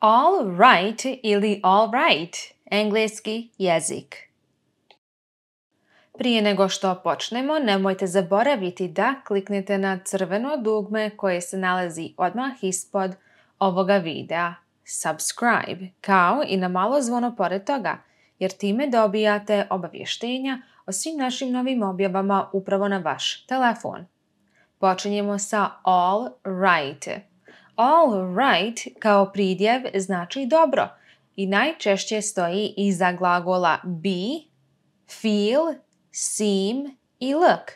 all right ili all right, engleski jezik. Prije nego što počnemo, nemojte zaboraviti da kliknete na crveno dugme koje se nalazi odmah ispod ovoga videa, subscribe, kao i na malo zvono pored toga, jer time dobijate obavještenja o svim našim novim objavama upravo na vaš telefon. Počinjemo sa all right. All right kao pridjev znači dobro i najčešće stoji iza glagola be, feel, seem i look.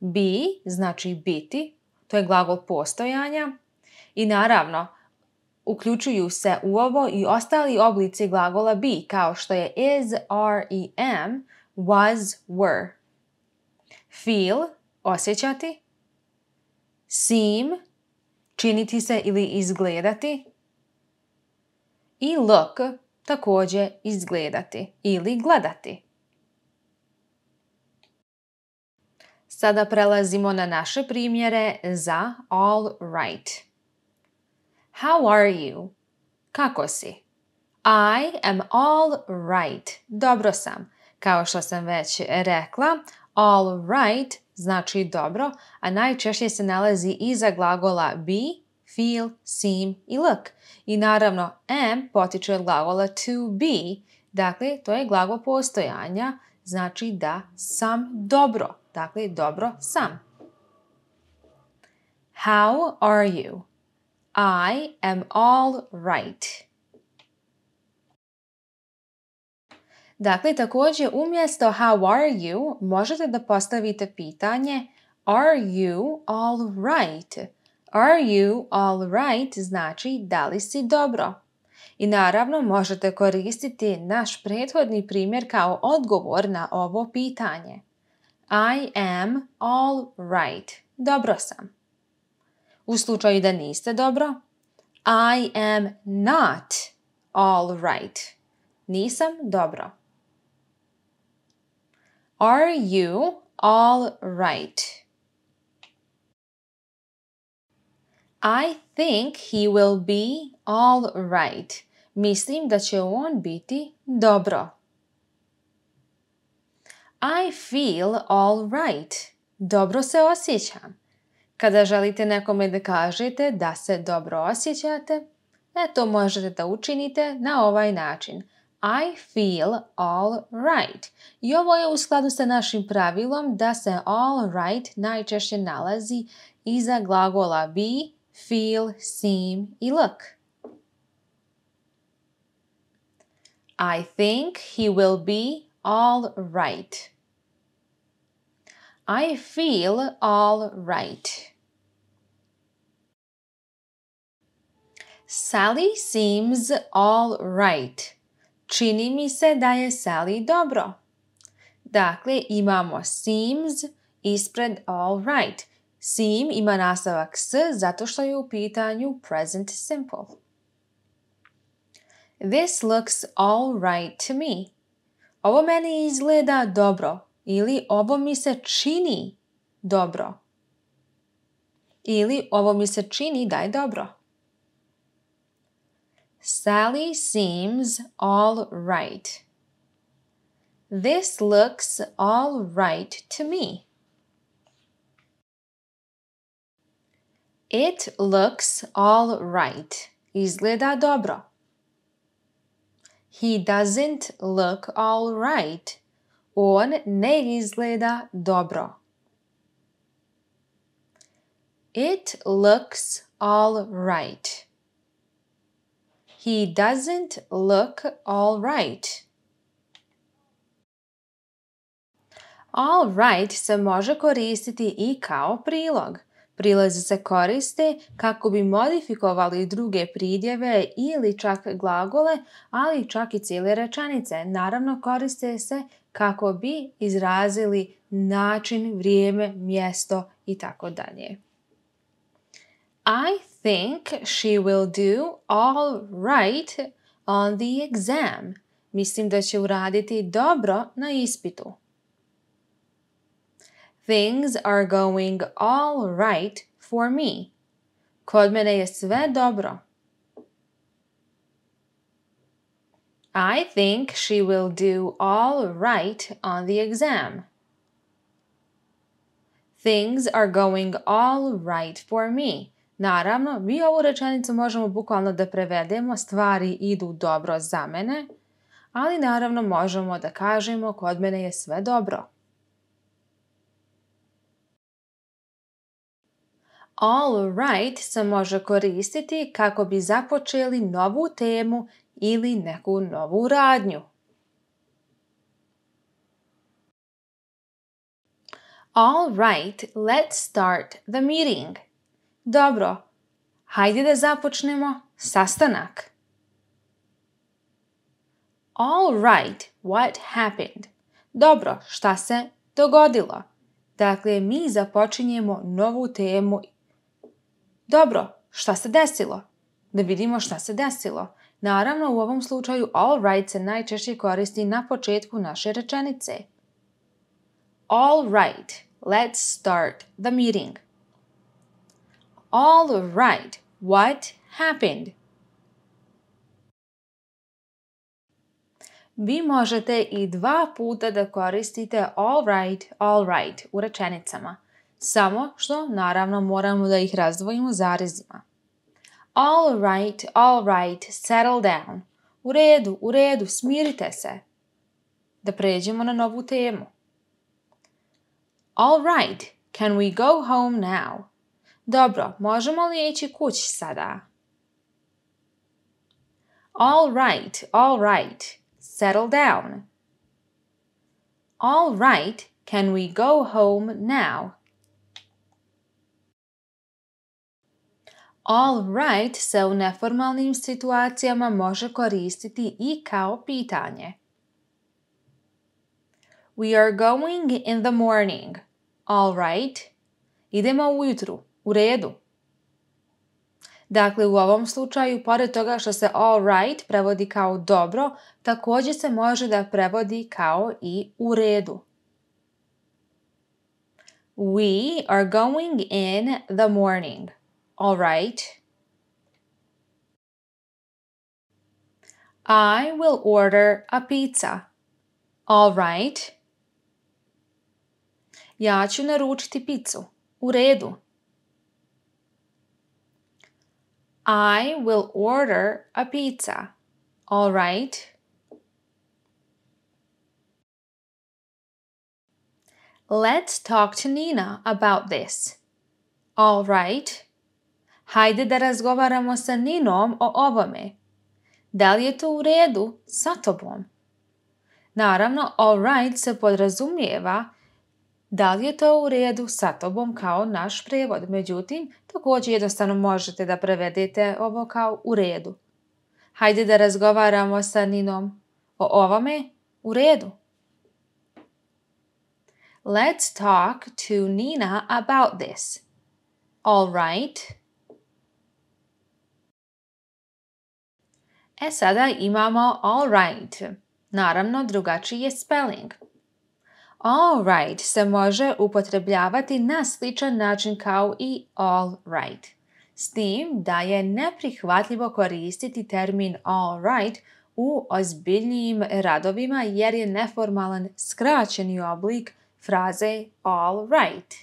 Be znači biti, to je glagol postojanja i naravno uključuju se u ovo i ostali oblici glagola be kao što je is, are i am, was, were. Feel, osjećati, seem, činiti se ili izgledati. I look također izgledati ili gledati. Sada prelazimo na naše primjere za all right. How are you? Kako si? I am all right. Dobro sam. Kao što sam već rekla, all right znači dobro, a najčešće se nalazi iza glagola be, feel, seem i look. I naravno am potiče od glagola to be, dakle to je glagol postojanja, znači da sam dobro, dakle dobro sam. How are you? I am all right. Dakle, također umjesto how are you možete da postavite pitanje Are you all right? Are you all right znači da li si dobro? I naravno možete koristiti naš prethodni primjer kao odgovor na ovo pitanje. I am all right. Dobro sam. U slučaju da niste dobro, I am not all right. Nisam dobro. Are you all right? I think he will be all right. Mislim da će on biti dobro. I feel all right. Dobro se osjećam. Kada želite nekome da kažete da se dobro osjećate, eto to možete da učinite na ovaj način. I feel all right. I ovo je u skladu sa našim pravilom da se all right najčešće nalazi iza glagola be, feel, seem i look. I think he will be all right. I feel all right. Sally seems all right. Čini mi se da je Sally dobro. Dakle, imamo seems ispred all right. Seem ima nastavak s zato što je u pitanju present simple. This looks all right to me. Ovo meni izgleda dobro ili ovo mi se čini dobro. Ili ovo mi se čini da je dobro. Sally seems all right. This looks all right to me. It looks all right. Izgleda dobro. He doesn't look all right. On ne izgleda dobro. It looks all right. He doesn't look all right. All right se može koristiti i kao prilog. Prilaz se koriste kako bi modifikovali druge pridjeve ili čak glagole, ali čak i cijele rečenice. Naravno koriste se kako bi izrazili način, vrijeme, mjesto i tako I think she will do all right on the exam. Mislim da će uraditi dobro na ispitu. Things are going all right for me. Kod mene je sve dobro. I think she will do all right on the exam. Things are going all right for me. Naravno, mi ovu rečenicu možemo bukvalno da prevedemo stvari idu dobro za mene, ali naravno možemo da kažemo kod mene je sve dobro. All right se može koristiti kako bi započeli novu temu ili neku novu radnju. All right, let's start the meeting. Dobro, hajde da započnemo sastanak. All right, what happened? Dobro, šta se dogodilo? Dakle, mi započinjemo novu temu. Dobro, šta se desilo? Da vidimo šta se desilo. Naravno, u ovom slučaju all right se najčešće koristi na početku naše rečenice. All right, let's start the meeting. All right. What happened? Vi možete i dva puta da koristite all right, all right u rečenicama. Samo što naravno moramo da ih razdvojimo zarezima. All right, all right, settle down. U redu, u redu, smirite se. Da pređemo na novu temu. All right, can we go home now? Dobro, možemo li ići kući sada? All right, all right. Settle down. All right, can we go home now? All right se u neformalnim situacijama može koristiti i kao pitanje. We are going in the morning. All right. Idemo ujutru u redu. Dakle, u ovom slučaju, pored toga što se all right prevodi kao dobro, također se može da prevodi kao i u redu. We are going in the morning. All right. I will order a pizza. All right. Ja ću naručiti picu. U redu. I will order a pizza. All right. Let's talk to Nina about this. All right. Hajde da razgovaramo sa Ninom o ovome. Da li je to u redu sa tobom? Naravno, all right se podrazumijeva Da li je to u redu sa tobom kao naš prevod? Međutim, također jednostavno možete da prevedete ovo kao u redu. Hajde da razgovaramo sa Ninom o ovome u redu. Let's talk to Nina about this. All right. E sada imamo all right. Naravno, drugačiji je spelling all right se može upotrebljavati na sličan način kao i all right. S tim da je neprihvatljivo koristiti termin all right u ozbiljnijim radovima jer je neformalan skraćeni oblik fraze all right.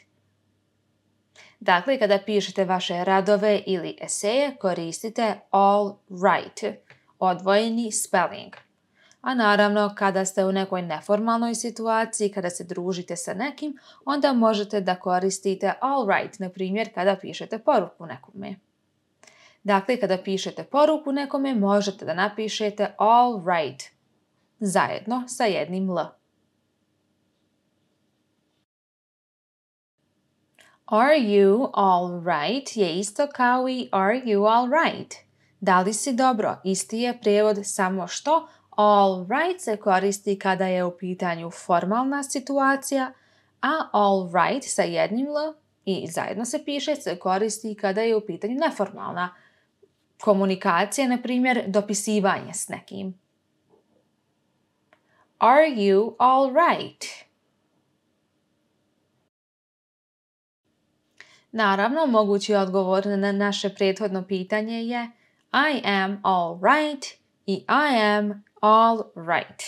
Dakle, kada pišete vaše radove ili eseje, koristite all right, odvojeni spelling. A naravno, kada ste u nekoj neformalnoj situaciji, kada se družite sa nekim, onda možete da koristite all right, na primjer kada pišete poruku nekome. Dakle, kada pišete poruku nekome, možete da napišete all right zajedno sa jednim l. Are you all right je isto kao i are you all right. Da li si dobro? Isti je prijevod samo što All right se koristi kada je u pitanju formalna situacija, a all right sa jednim l i zajedno se piše se koristi kada je u pitanju neformalna komunikacija, na primjer dopisivanje s nekim. Are you all right? Naravno, mogući odgovor na naše prethodno pitanje je I am all right i I am All right.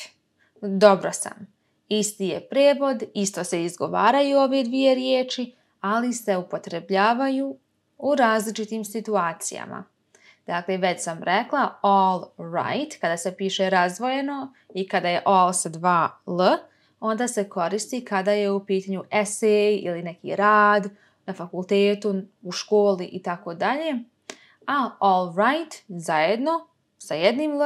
Dobro sam. Isti je prijevod, isto se izgovaraju ove dvije riječi, ali se upotrebljavaju u različitim situacijama. Dakle, već sam rekla all right, kada se piše razvojeno i kada je all sa dva l, onda se koristi kada je u pitanju esej ili neki rad na fakultetu, u školi i tako dalje. A all right zajedno sa jednim l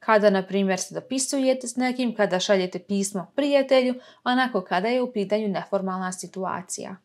kada, na primjer, se dopisujete s nekim, kada šaljete pismo prijatelju, onako kada je u pitanju neformalna situacija.